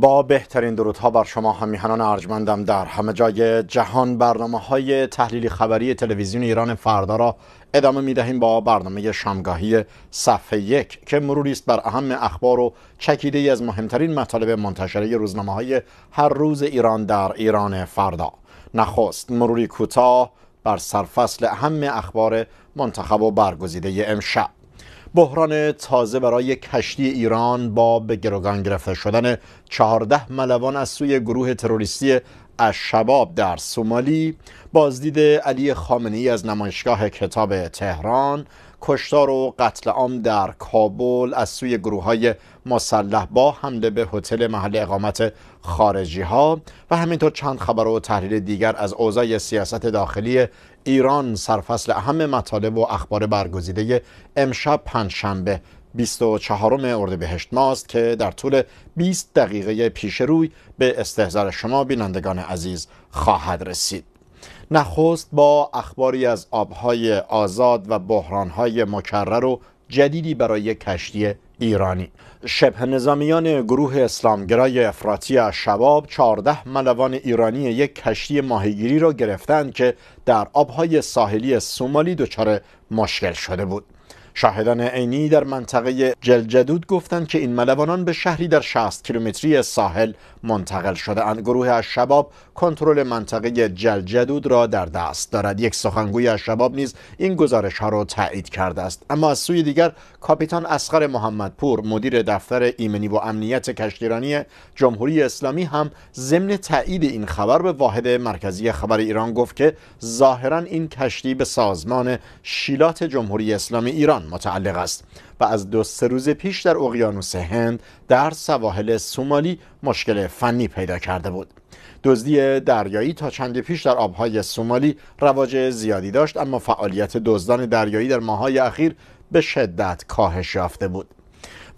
با بهترین درودها بر شما همیهنان ارجمندم در همه جای جهان برنامه های تحلیلی خبری تلویزیون ایران فردا را ادامه می دهیم با برنامه شامگاهی صفحه یک که مروری است بر اهم اخبار و چکیده از مهمترین مطالب منتشره روزنامه های هر روز ایران در ایران فردا نخست مروری کوتاه بر سرفصل اهم اخبار منتخب و برگزیده امشب بحران تازه برای کشتی ایران با به گروگان گرفته شدن 14 ملوان از سوی گروه تروریستی شباب در سومالی بازدید علی خامنی از نمایشگاه کتاب تهران کشتار و قتل عام در کابل از سوی گروه های مسلح با حمله به هتل محل اقامت خارجی ها و همینطور چند خبر و تحلیل دیگر از اوضاع سیاست داخلی ایران سرفصل اهم مطالب و اخبار برگزیده امشب پنجشنبه 24 اردیبهشت ماست که در طول 20 دقیقه پیش روی به استحضار شما بینندگان عزیز خواهد رسید نخست با اخباری از آبهای آزاد و بحرانهای مکرر و جدیدی برای کشتی ایرانی شبه نظامیان گروه اسلامگرای افراطی شباب 14 ملوان ایرانی یک کشتی ماهیگیری را گرفتند که در آبهای ساحلی سومالی دچار مشکل شده بود شاهدان عینی در منطقه جلجدود گفتند که این ملوانان به شهری در 60 کیلومتری ساحل منتقل شده اند گروه از شباب کنترل منطقه جلجدود را در دست دارد یک سخنگوی از شباب نیز این گزارش ها را تایید کرده است اما از سوی دیگر کاپیتان اسقر محمدپور مدیر دفتر ایمنی و امنیت کشتیرانی جمهوری اسلامی هم ضمن تایید این خبر به واحد مرکزی خبر ایران گفت که ظاهرا این کشتی به سازمان شیلات جمهوری اسلامی ایران متعلق است و از دو سه روز پیش در اقیانوس هند در سواحل سومالی مشکل فنی پیدا کرده بود دزدی دریایی تا چندی پیش در آبهای سومالی رواج زیادی داشت اما فعالیت دزدان دریایی در ماهای اخیر به شدت کاهش یافته بود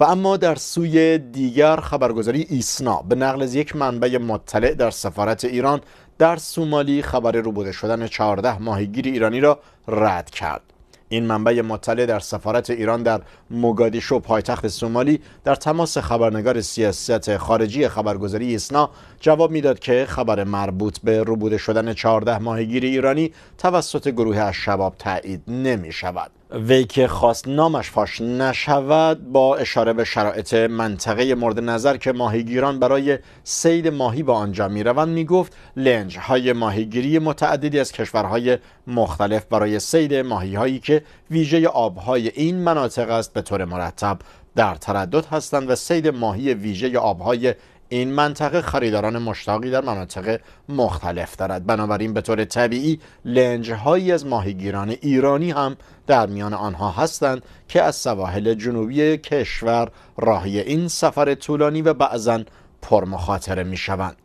و اما در سوی دیگر خبرگزاری ایسنا به نقل از یک منبع مطلع در سفارت ایران در سومالی خبر روبوده شدن 14 ماهیگیری ایرانی را رد کرد این منبع مطلع در سفارت ایران در موگادیشو پایتخت سومالی در تماس خبرنگار سیاست خارجی خبرگزاری اسنا جواب میداد که خبر مربوط به ربوده شدن 14 ماهگیر ایرانی توسط گروه از شباب تایید نمی شود. وی که خواست نامش فاش نشود با اشاره به شرایط منطقه مورد نظر که ماهیگیران برای سید ماهی به آنجا می روند می گفت لنج های ماهیگیری متعددی از کشورهای مختلف برای سید ماهی هایی که ویژه آبهای این مناطق است به طور مرتب در تردد هستند و سید ماهی ویژه آبهای این منطقه خریداران مشتاقی در مناطق مختلف دارد بنابراین به طور طبیعی لنجهایی از ماهیگیران ایرانی هم در میان آنها هستند که از سواحل جنوبی کشور راهی این سفر طولانی و بعضا پرمخاطره می شوند.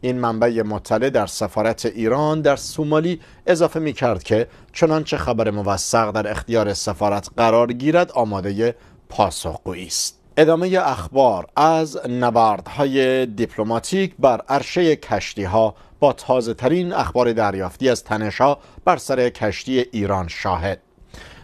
این منبع مطلع در سفارت ایران در سومالی اضافه می کرد که چنانچه خبر موثق در اختیار سفارت قرار گیرد آماده پاسخگویی است ادامه اخبار از نبردهای دیپلماتیک بر عرشه کشتی ها با تازه ترین اخبار دریافتی از تنشها بر سر کشتی ایران شاهد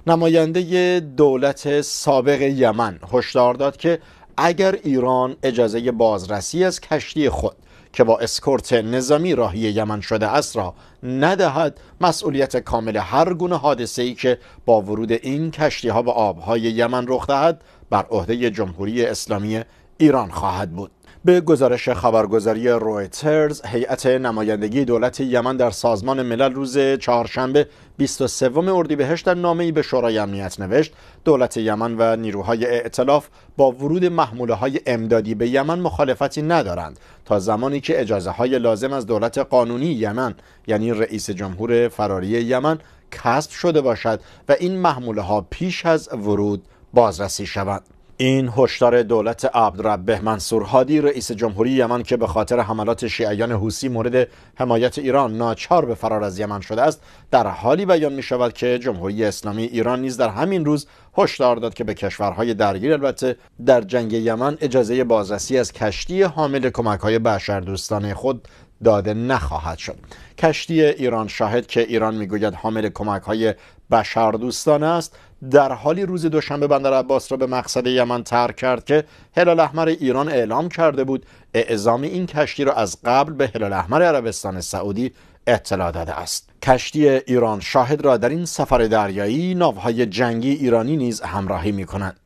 نماینده دولت سابق یمن هشدار داد که اگر ایران اجازه بازرسی از کشتی خود که با اسکورت نظامی راهی یمن شده است را ندهد مسئولیت کامل هر گونه حادثه ای که با ورود این کشتی ها به آبهای یمن رخ دهد بر عهده جمهوری اسلامی ایران خواهد بود به گزارش خبرگزاری رویترز هیئت نمایندگی دولت یمن در سازمان ملل روز چهارشنبه 23 اردیبهشت در نامه‌ای به شورای امنیت نوشت دولت یمن و نیروهای ائتلاف با ورود محموله های امدادی به یمن مخالفتی ندارند تا زمانی که اجازه های لازم از دولت قانونی یمن یعنی رئیس جمهور فراری یمن کسب شده باشد و این محموله ها پیش از ورود بازرسی شوند این هشدار دولت عبدربه منصور هادی رئیس جمهوری یمن که به خاطر حملات شیعیان حوسی مورد حمایت ایران ناچار به فرار از یمن شده است در حالی بیان می شود که جمهوری اسلامی ایران نیز در همین روز هشدار داد که به کشورهای درگیر البته در جنگ یمن اجازه بازرسی از کشتی حامل کمکهای بشردوستانه خود داده نخواهد شد کشتی ایران شاهد که ایران میگوید حامل کمک های بشردوستانه است در حالی روز دوشنبه بندر عباس را به مقصد یمن ترک کرد که هلال احمر ایران اعلام کرده بود اعزام این کشتی را از قبل به هلال احمر عربستان سعودی اطلاع داده است کشتی ایران شاهد را در این سفر دریایی ناوهای جنگی ایرانی نیز همراهی می کند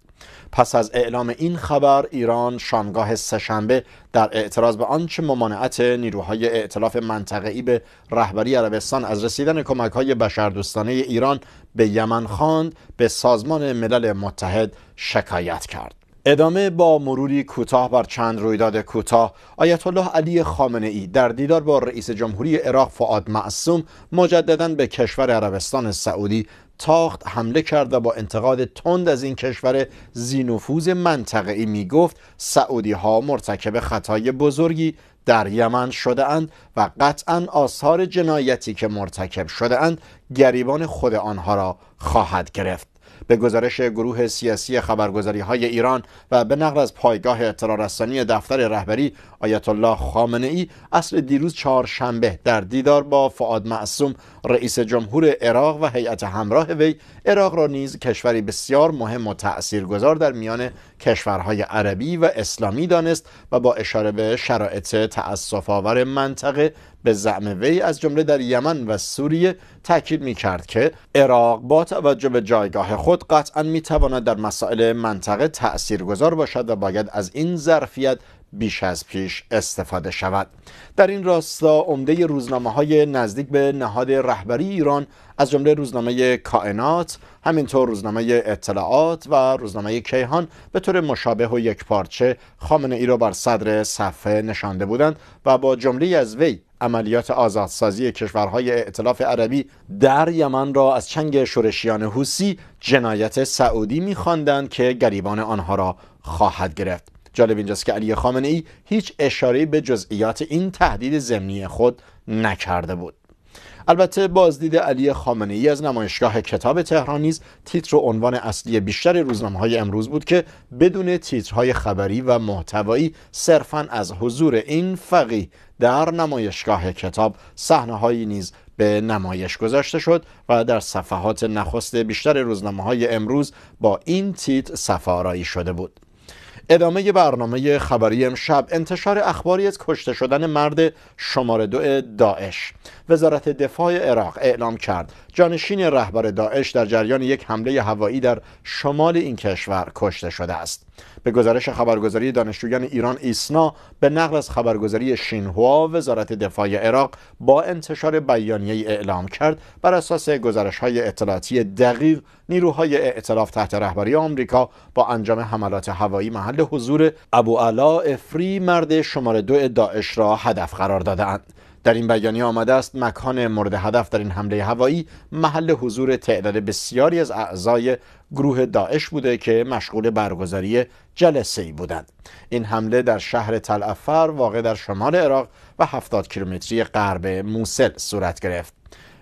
پس از اعلام این خبر ایران شامگاه سهشنبه در اعتراض به آنچه ممانعت نیروهای اعتلاف منطقه‌ای به رهبری عربستان از رسیدن کمک‌های بشردوستانه ایران به یمن خواند به سازمان ملل متحد شکایت کرد ادامه با مروری کوتاه بر چند رویداد کوتاه آیت الله علی خامنه ای در دیدار با رئیس جمهوری عراق فعاد معصوم مجددا به کشور عربستان سعودی تاخت حمله کرد و با انتقاد تند از این کشور زینفوز منطقه ای می گفت سعودی ها مرتکب خطای بزرگی در یمن شده اند و قطعا آثار جنایتی که مرتکب شده اند گریبان خود آنها را خواهد گرفت به گزارش گروه سیاسی خبرگزاری های ایران و به نقل از پایگاه اطلاع دفتر رهبری آیت الله خامنه ای اصل دیروز چهارشنبه در دیدار با فعاد معصوم رئیس جمهور عراق و هیئت همراه وی عراق را نیز کشوری بسیار مهم و تاثیرگذار در میان کشورهای عربی و اسلامی دانست و با اشاره به شرایط تأصف آور منطقه به زعم وی از جمله در یمن و سوریه تاکید می کرد که عراق با توجه به جایگاه خود قطعا می تواند در مسائل منطقه گذار باشد و باید از این ظرفیت بیش از پیش استفاده شود در این راستا عمده روزنامه های نزدیک به نهاد رهبری ایران از جمله روزنامه کائنات همینطور روزنامه اطلاعات و روزنامه کیهان به طور مشابه و پارچه خامنه ای را بر صدر صفحه نشانده بودند و با جمله از وی عملیات آزادسازی کشورهای ائتلاف عربی در یمن را از چنگ شورشیان حوسی جنایت سعودی می‌خواندند که گریبان آنها را خواهد گرفت جالب اینجاست که علی خامنه ای هیچ اشاره به جزئیات این تهدید ضمنی خود نکرده بود البته بازدید علی خامنه ای از نمایشگاه کتاب تهران نیز تیتر و عنوان اصلی بیشتر روزنامه های امروز بود که بدون تیترهای خبری و محتوایی صرفا از حضور این فقیه در نمایشگاه کتاب صحنه نیز به نمایش گذاشته شد و در صفحات نخست بیشتر روزنامه های امروز با این تیتر سفارایی شده بود ادامه برنامه خبری امشب انتشار اخباری از کشته شدن مرد شماره دو داعش وزارت دفاع عراق اعلام کرد جانشین رهبر داعش در جریان یک حمله هوایی در شمال این کشور کشته شده است به گزارش خبرگزاری دانشجویان ایران ایسنا به نقل از خبرگزاری شینهوا وزارت دفاع عراق با انتشار بیانیه اعلام کرد بر اساس گزارش های اطلاعاتی دقیق نیروهای ائتلاف تحت رهبری آمریکا با انجام حملات هوایی محل حضور ابو علا افری مرد شماره دو داعش را هدف قرار دادند در این بیانیه آمده است مکان مورد هدف در این حمله هوایی محل حضور تعداد بسیاری از اعضای گروه داعش بوده که مشغول برگزاری جلسه ای بودند این حمله در شهر تل واقع در شمال عراق و 70 کیلومتری غرب موسل صورت گرفت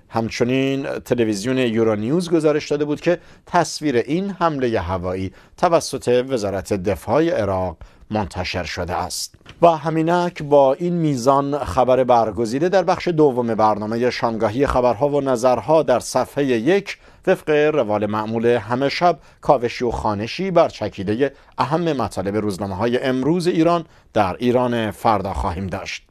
همچنین تلویزیون یورانیوز گزارش داده بود که تصویر این حمله هوایی توسط وزارت دفاع عراق منتشر شده است و همینک با این میزان خبر برگزیده در بخش دوم برنامه شامگاهی خبرها و نظرها در صفحه یک وفق روال معمول همه شب کاوشی و خانشی بر چکیده اهم مطالب روزنامه های امروز ایران در ایران فردا خواهیم داشت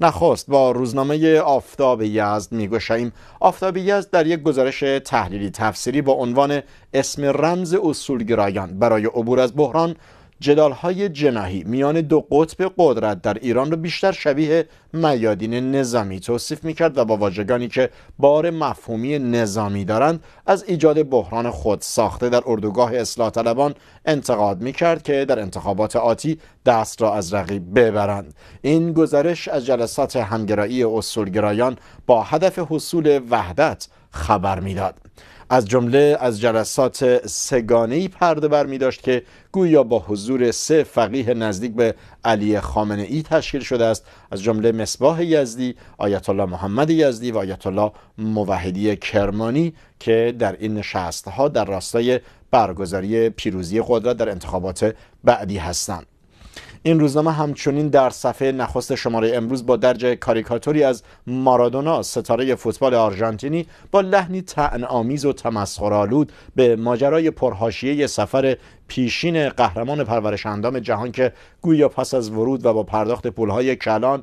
نخست با روزنامه آفتاب یزد میگوشیم آفتاب یزد در یک گزارش تحلیلی تفسیری با عنوان اسم رمز اصولگرایان برای عبور از بحران جدال های جناهی میان دو قطب قدرت در ایران رو بیشتر شبیه میادین نظامی توصیف میکرد و با واژگانی که بار مفهومی نظامی دارند از ایجاد بحران خود ساخته در اردوگاه اصلاح طلبان انتقاد میکرد که در انتخابات آتی دست را از رقیب ببرند این گزارش از جلسات همگرایی اصولگرایان با هدف حصول وحدت خبر میداد از جمله از جلسات سگانه پرده بر می داشت که گویا با حضور سه فقیه نزدیک به علی خامنه ای تشکیل شده است از جمله مصباح یزدی آیت الله محمد یزدی و آیت الله موحدی کرمانی که در این نشست ها در راستای برگزاری پیروزی قدرت در انتخابات بعدی هستند این روزنامه همچنین در صفحه نخست شماره امروز با درجه کاریکاتوری از مارادونا ستاره فوتبال آرژانتینی با لحنی آمیز و تمسخرآلود به ماجرای پرهاشیه سفر پیشین قهرمان پرورش اندام جهان که گویا پس از ورود و با پرداخت پولهای کلان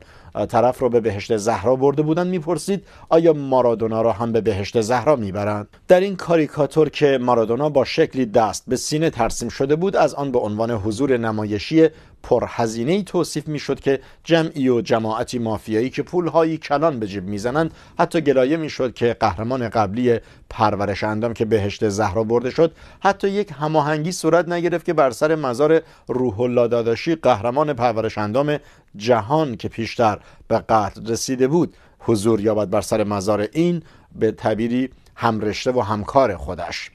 طرف را به بهشت زهرا برده بودند میپرسید آیا مارادونا را هم به بهشت زهرا میبرند در این کاریکاتور که مارادونا با شکلی دست به سینه ترسیم شده بود از آن به عنوان حضور نمایشی پرهزینه ای توصیف میشد که جمعی و جماعتی مافیایی که پولهایی کلان به جیب میزنند حتی گلایه میشد که قهرمان قبلی پرورش اندام که بهشت زهرا برده شد حتی یک هماهنگی صورت نگرفت که بر سر مزار روح الله داداشی قهرمان پرورش اندام جهان که پیشتر به قتل رسیده بود حضور یابد بر سر مزار این به تبیری همرشته و همکار خودش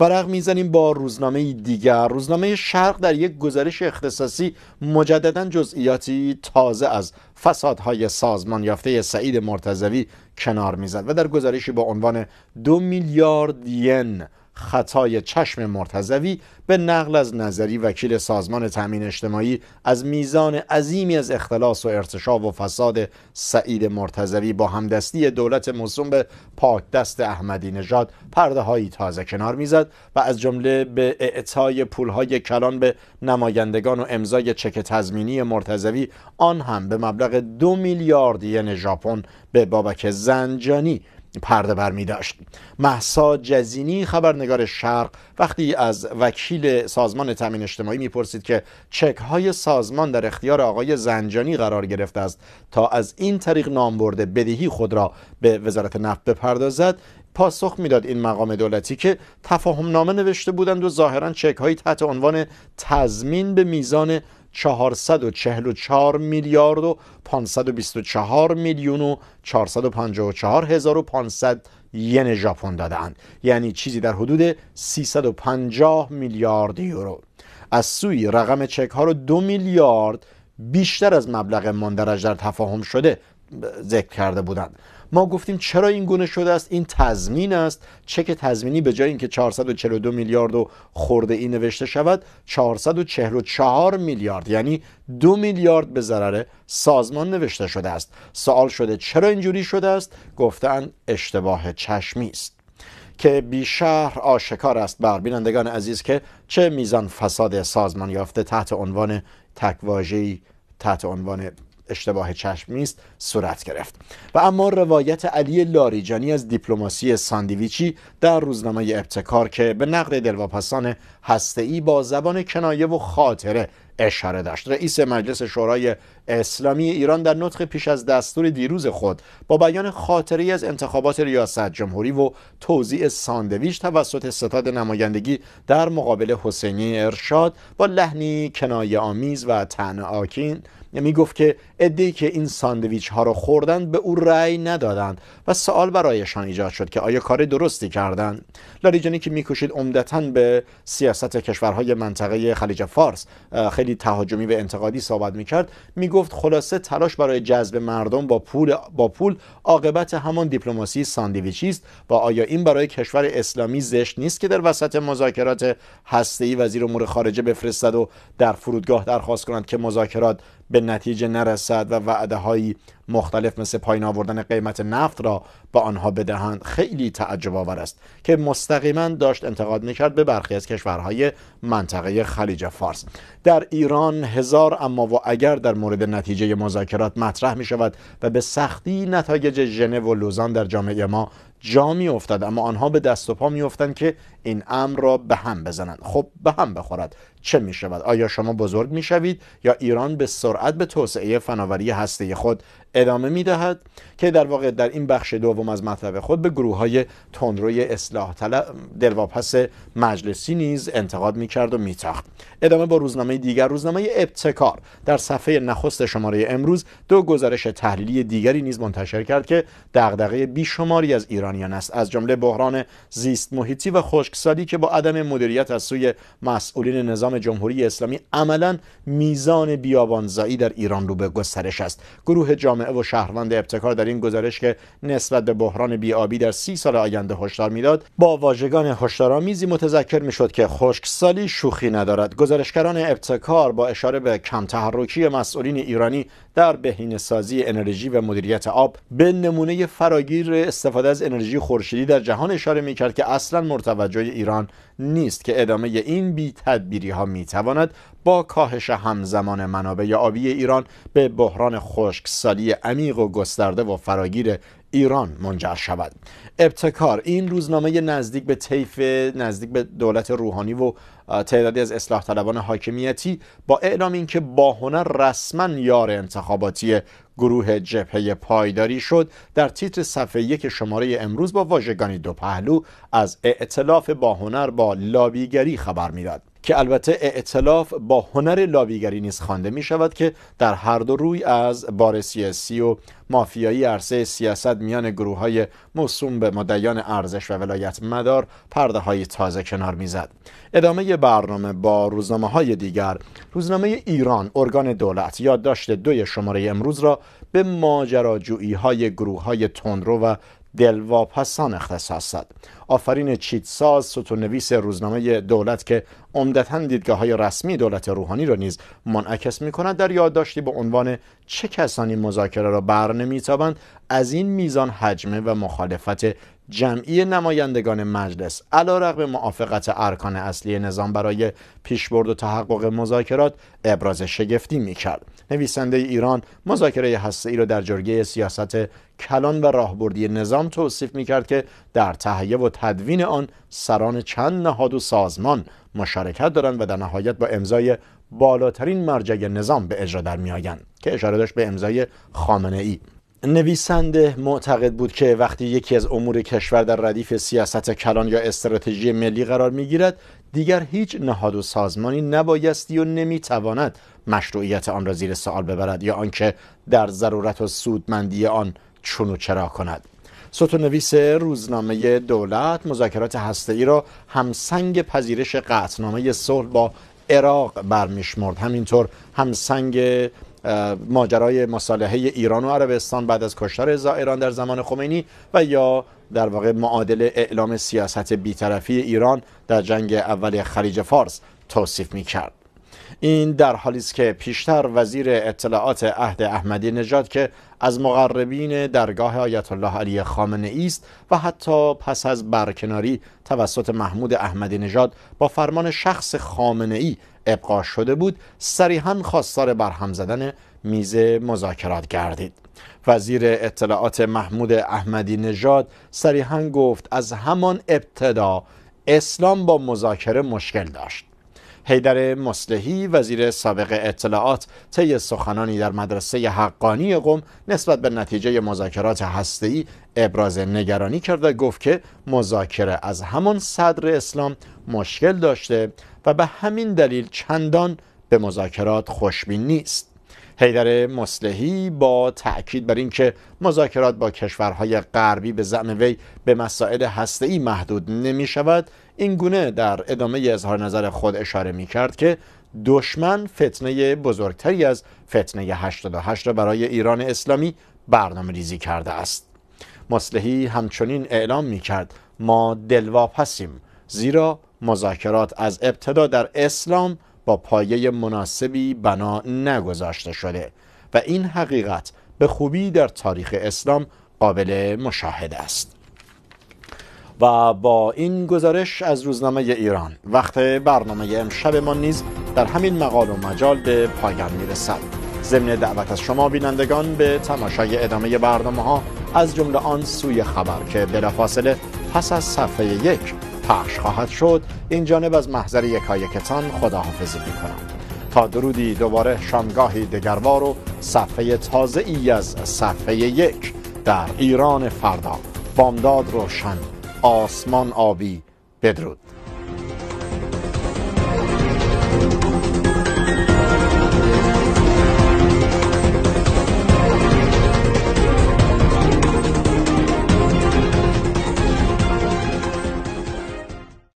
ورق میزنیم با روزنامه دیگر روزنامه شرق در یک گزارش اختصاصی مجددا جزئیاتی تازه از فسادهای سازمان یافته سعید مرتزوی کنار میزد و در گزارشی با عنوان دو میلیارد ین خطای چشم مرتضوی به نقل از نظری وکیل سازمان تامین اجتماعی از میزان عظیمی از اختلاس و ارتشاب و فساد سعید مرتزوی با همدستی دولت موسوم به پاک دست احمدی نژاد پرده هایی تازه کنار میزد و از جمله به اعطای پولهای کلان به نمایندگان و امضای چک تضمینی مرتزوی آن هم به مبلغ دو میلیارد ین ژاپن به بابک زنجانی پرده بر می داشت محسا جزینی خبرنگار شرق وقتی از وکیل سازمان تامین اجتماعی میپرسید که چک های سازمان در اختیار آقای زنجانی قرار گرفته است تا از این طریق نام برده بدهی خود را به وزارت نفت بپردازد پاسخ میداد این مقام دولتی که تفاهم نامه نوشته بودند و ظاهرا چک های تحت عنوان تضمین به میزان 444 میلیارد و 524 میلیون و 454 هزار و 500 ین ژاپن دادند یعنی چیزی در حدود 350 میلیارد یورو از سوی رقم چک ها رو دو میلیارد بیشتر از مبلغ مندرج در تفاهم شده ذکر کرده بودند ما گفتیم چرا این گونه شده است این تضمین است چک تضمینی به جای اینکه 442 میلیارد و خورده این نوشته شود 444 میلیارد یعنی دو میلیارد به ضرر سازمان نوشته شده است سوال شده چرا اینجوری شده است گفتن اشتباه چشمی است که شهر آشکار است بر بینندگان عزیز که چه میزان فساد سازمان یافته تحت عنوان تکواژه‌ای تحت عنوان اشتباه چشمی است صورت گرفت و اما روایت علی لاریجانی از دیپلماسی ساندویچی در روزنامه ابتکار که به نقد دلواپسان هسته‌ای با زبان کنایه و خاطره اشاره داشت رئیس مجلس شورای اسلامی ایران در نطق پیش از دستور دیروز خود با بیان خاطری از انتخابات ریاست جمهوری و توزیع ساندویچ توسط ستاد نمایندگی در مقابل حسینی ارشاد با لحنی کنایه آمیز و آکین یعنی میگفت که ادی که این ساندویچ ها رو خوردن به او رأی ندادند و سوال برایشان ایجاد شد که آیا کار درستی کردند لاریجانی که میکوشید عمدتا به سیاست کشورهای منطقه خلیج فارس خیلی تهاجمی و انتقادی صحبت میکرد میگفت خلاصه تلاش برای جذب مردم با پول با پول عاقبت همان دیپلماسی ساندویچی است و آیا این برای کشور اسلامی زشت نیست که در وسط مذاکرات هسته‌ای وزیر امور خارجه بفرستد و در فرودگاه درخواست کنند که مذاکرات به نتیجه نرسد و وعده های مختلف مثل پایین آوردن قیمت نفت را به آنها بدهند خیلی تعجب آور است که مستقیما داشت انتقاد میکرد به برخی از کشورهای منطقه خلیج فارس در ایران هزار اما و اگر در مورد نتیجه مذاکرات مطرح می شود و به سختی نتایج ژنو و لوزان در جامعه ما جا می افتد اما آنها به دست و پا می افتند که این امر را به هم بزنند خب به هم بخورد چه می شود آیا شما بزرگ می شوید یا ایران به سرعت به توسعه فناوری هسته خود ادامه می دهد که در واقع در این بخش دوم از مطلب خود به گروه های تندروی اصلاح دلواپس مجلسی نیز انتقاد می کرد و می تخت. ادامه با روزنامه دیگر روزنامه ابتکار در صفحه نخست شماره امروز دو گزارش تحلیلی دیگری نیز منتشر کرد که دغدغه بیشماری از ایرانیان است از جمله بحران زیست محیطی و خشکسالی که با عدم مدیریت از سوی مسئولین نظام جمهوری اسلامی عملا میزان بیابانزایی در ایران رو به گسترش است گروه جامعه و شهروند ابتکار در این گزارش که نسبت به بحران بیابی در سی سال آینده هشدار میداد با واژگان هشدارآمیزی متذکر میشد که خشکسالی شوخی ندارد گزارشگران ابتکار با اشاره به کم مسئولین ایرانی در بهینه سازی انرژی و مدیریت آب به نمونه فراگیر استفاده از انرژی خورشیدی در جهان اشاره میکرد که اصلا مرتوجه ایران نیست که ادامه این بی تدبیری ها می تواند با کاهش همزمان منابع آبی ایران به بحران خشکسالی عمیق و گسترده و فراگیر ایران منجر شود ابتکار این روزنامه نزدیک به طیف نزدیک به دولت روحانی و تعدادی از اصلاح طلبان حاکمیتی با اعلام اینکه با هنر رسما یار انتخاباتی گروه جبهه پایداری شد در تیتر صفحه یک شماره امروز با واژگانی دو پهلو از اعتلاف با هنر با لابیگری خبر میداد که البته اعتلاف با هنر لابیگری نیز خوانده می شود که در هر دو روی از بار سیاسی و مافیایی عرصه سیاست میان گروه های موسوم به مدیان ارزش و ولایت مدار پرده های تازه کنار زد ادامه برنامه با روزنامه های دیگر روزنامه ایران ارگان دولت یادداشت دوی شماره امروز را به ماجراجویی های گروه های تندرو و دلواپسان اختصاص داد آفرین چیتساز نویس روزنامه دولت که عمدتا دیدگاه های رسمی دولت روحانی را رو نیز منعکس می کند در یادداشتی به عنوان چه کسانی مذاکره را بر برنمیتابند از این میزان حجمه و مخالفت جمعی نمایندگان مجلس علیرغم موافقت ارکان اصلی نظام برای پیشبرد و تحقق مذاکرات ابراز شگفتی کرد نویسنده ایران مذاکره هسته ای را در جرگه سیاست کلان و راهبردی نظام توصیف می کرد که در تهیه و تدوین آن سران چند نهاد و سازمان مشارکت دارند و در نهایت با امضای بالاترین مرجع نظام به اجرا در می آیند که اشاره داشت به امضای خامنه ای نویسنده معتقد بود که وقتی یکی از امور کشور در ردیف سیاست کلان یا استراتژی ملی قرار میگیرد دیگر هیچ نهاد و سازمانی نبایستی و نمیتواند مشروعیت آن را زیر سوال ببرد یا آنکه در ضرورت و سودمندی آن چون و چرا کند نویس روزنامه دولت مذاکرات ای را همسنگ پذیرش قطعنامه صلح با عراق برمیشمرد همینطور همسنگ ماجرای مصالحه ایران و عربستان بعد از کشتار زائران در زمان خمینی و یا در واقع معادل اعلام سیاست بیطرفی ایران در جنگ اول خلیج فارس توصیف می کرد. این در حالی است که پیشتر وزیر اطلاعات عهد احمدی نژاد که از مقربین درگاه آیت الله علی خامنه است و حتی پس از برکناری توسط محمود احمدی نژاد با فرمان شخص خامنه ای ابقا شده بود صریحا خواستار برهم زدن میز مذاکرات گردید وزیر اطلاعات محمود احمدی نژاد صریحا گفت از همان ابتدا اسلام با مذاکره مشکل داشت حیدر مصلحی وزیر سابق اطلاعات طی سخنانی در مدرسه حقانی قم نسبت به نتیجه مذاکرات هسته‌ای ابراز نگرانی کرد و گفت که مذاکره از همان صدر اسلام مشکل داشته و به همین دلیل چندان به مذاکرات خوشبین نیست حیدر مصلحی با تاکید بر اینکه مذاکرات با کشورهای غربی به زعم وی به مسائل هسته‌ای محدود نمی شود این گونه در ادامه اظهار نظر خود اشاره می کرد که دشمن فتنه بزرگتری از فتنه 88 را برای ایران اسلامی برنامه ریزی کرده است مسلحی همچنین اعلام می کرد ما دلواپسیم زیرا مذاکرات از ابتدا در اسلام با پایه مناسبی بنا نگذاشته شده و این حقیقت به خوبی در تاریخ اسلام قابل مشاهده است و با این گزارش از روزنامه ایران وقت برنامه امشب ما نیز در همین مقال و مجال به پایان میرسد ضمن دعوت از شما بینندگان به تماشای ادامه برنامه ها از جمله آن سوی خبر که بلافاصله پس از صفحه یک پخش خواهد شد این جانب از محضر یکایکتان خداحافظی میکنم تا درودی دوباره شامگاهی دگروار و صفحه تازه ای از صفحه یک در ایران فردا بامداد روشن آسمان آبی بدرود